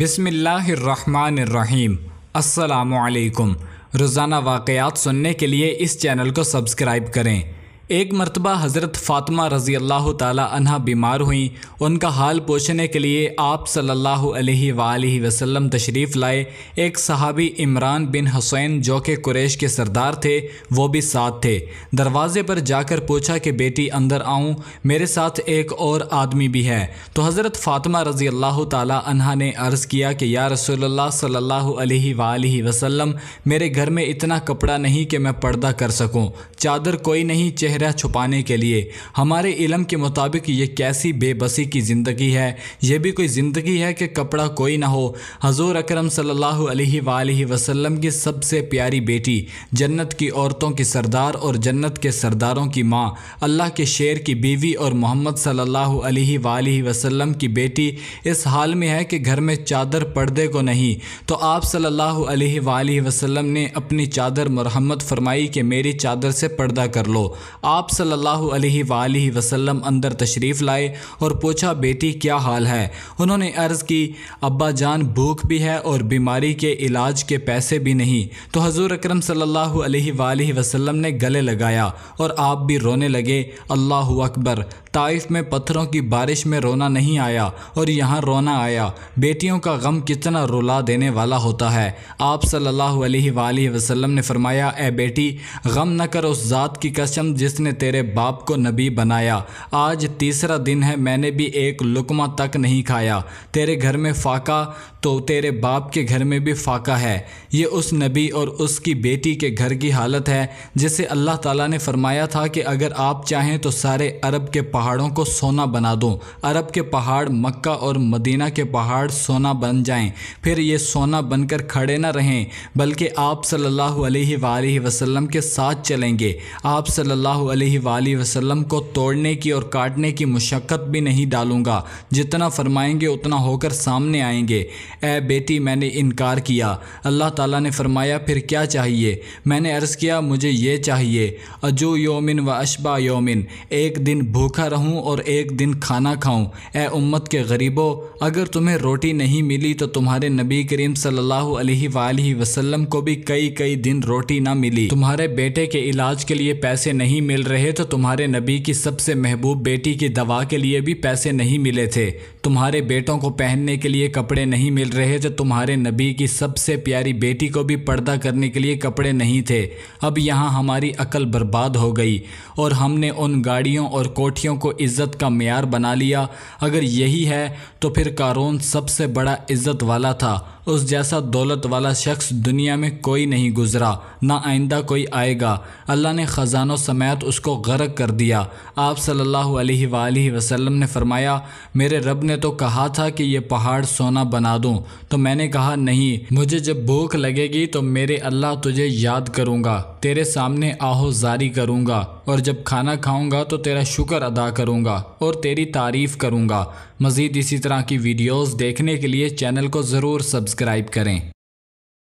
बिसमीम् अल्लाम रोज़ाना वाक़ात सुनने के लिए इस चैनल को सब्सक्राइब करें एक मरतबा हज़रत फ़ातिमा रज़ी अल्लाह तह बीमार हुई उनका हाल पूछने के लिए आप सल्ला वसम तशरीफ़ लाए एक सहाबी इमरान बिन हुसैन जो कि कुरेश के सरदार थे वो भी साथ थे दरवाज़े पर जाकर पूछा कि बेटी अंदर आऊँ मेरे साथ एक और आदमी भी है तो हज़रत फ़ातिमा रज़ी अल्लाह तह ने अर्ज़ किया कि या रसोल्ला सल्ला वसम मेरे घर में इतना कपड़ा नहीं कि मैं पर्दा कर सकूँ चादर कोई नहीं चेहरे चेहरा छुपाने के लिए हमारे इलम के मुताबिक ये कैसी बेबसी की ज़िंदगी है ये भी कोई ज़िंदगी है कि कपड़ा कोई ना हो हजूर अकरम सल्लल्लाहु सल्ला की सबसे प्यारी बेटी जन्नत की औरतों की सरदार और जन्नत के सरदारों की माँ अल्लाह के शेर की बीवी और मोहम्मद सल्ला अलैहि की बेटी इस हाल में है कि घर में चादर पर्दे को नहीं तो आप सल्ला अलैहि ने अपनी चादर मरहमत फरमाई कि मेरी चादर से पर्दा कर लो आप सल्लल्लाहु अलैहि वसल्लम अंदर तशरीफ़ लाए और पूछा बेटी क्या हाल है उन्होंने अर्ज़ की अब्बा जान भूख भी है और बीमारी के इलाज के पैसे भी नहीं तो हजूर अक्रम सल्ला वसलम ने गले लगाया और आप भी रोने लगे अल्लाह अकबर ताइफ में पत्थरों की बारिश में रोना नहीं आया और यहाँ रोना आया बेटियों का गम कितना रुला देने वाला होता है आप सल्लल्लाहु अलैहि वसल्लम ने फरमाया ए बेटी गम न कर उस ज़ात की कसम जिसने तेरे बाप को नबी बनाया आज तीसरा दिन है मैंने भी एक लुकमा तक नहीं खाया तेरे घर में फाका तो तेरे बाप के घर में भी फाका है ये उस नबी और उसकी बेटी के घर की हालत है जिसे अल्लाह ताला ने फरमाया था कि अगर आप चाहें तो सारे अरब के पहाड़ पहाड़ों को सोना बना दूँ अरब के पहाड़ मक्का और मदीना के पहाड़ सोना बन जाएं फिर ये सोना बनकर खड़े ना रहें बल्कि आप सल्लल्लाहु अलैहि वालैहि वसल्लम के साथ चलेंगे आप सल्लल्लाहु अलैहि वालैहि वसल्लम को तोड़ने की और काटने की मशक्क़त भी नहीं डालूंगा जितना फरमाएंगे उतना होकर सामने आएंगे ए बेटी मैंने इनकार किया अल्लाह ताला ने फरमाया फिर क्या चाहिए मैंने अर्ज़ किया मुझे ये चाहिए अजू योमिन व अशबा योमिन एक दिन भूखा रहूं और एक दिन खाना खाऊं ए उम्मत के गरीबों अगर तुम्हें रोटी नहीं मिली तो तुम्हारे नबी करीम सल्लल्लाहु अलैहि वसल्लम को भी कई कई दिन रोटी ना मिली तुम्हारे बेटे के इलाज के लिए पैसे नहीं मिल रहे तो तुम्हारे नबी की सबसे महबूब बेटी की दवा के लिए भी पैसे नहीं मिले थे तुम्हारे बेटों को पहनने के लिए कपड़े नहीं मिल रहे तो तुम्हारे नबी की सबसे प्यारी बेटी को भी पर्दा करने के लिए कपड़े नहीं थे अब यहाँ हमारी अकल बर्बाद हो गई और हमने उन गाड़ियों और कोठियों को इज़्ज़त का मैार बना लिया अगर यही है तो फिर कारोन सबसे बड़ा इज़्ज़त वाला था उस जैसा दौलत वाला शख्स दुनिया में कोई नहीं गुजरा ना आइंदा कोई आएगा अल्लाह ने ख़जानों समेत उसको गर्क कर दिया आप सल्लल्लाहु अलैहि वसल्लम ने फरमाया मेरे रब ने तो कहा था कि ये पहाड़ सोना बना दूँ तो मैंने कहा नहीं मुझे जब भूख लगेगी तो मेरे अल्लाह तुझे याद करूँगा तेरे सामने आहो जारी करूँगा और जब खाना खाऊँगा तो तेरा शुक्र अदा करूँगा और तेरी तारीफ़ करूँगा मज़ीद इसी तरह की वीडियोज़ देखने के लिए चैनल को ज़रूर सब्सक्राइब करें